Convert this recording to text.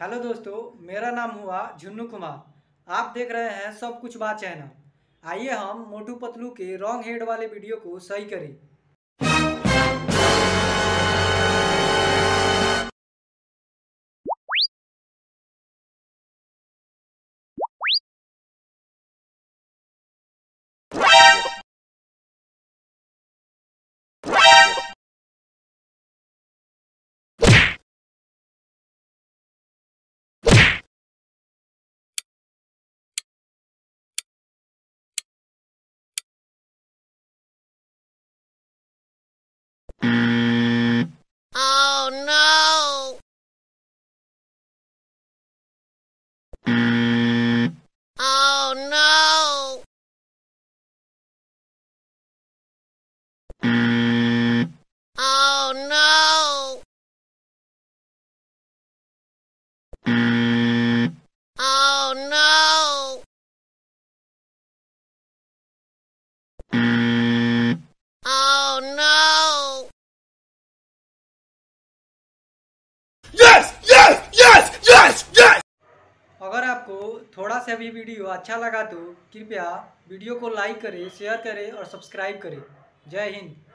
Hello दोस्तों मेरा नाम हुआ झुन्नू कुमार आप देख रहे हैं सब कुछ बात चैनल आइए हम मोटू पतलू के रॉन्ग हेड वाले वीडियो को सही करें Oh no! Oh no! Oh no! Oh no! Oh no! आपको थोड़ा सा भी वीडियो अच्छा लगा तो कृपया वीडियो को लाइक करें शेयर करें और सब्सक्राइब करें जय हिंद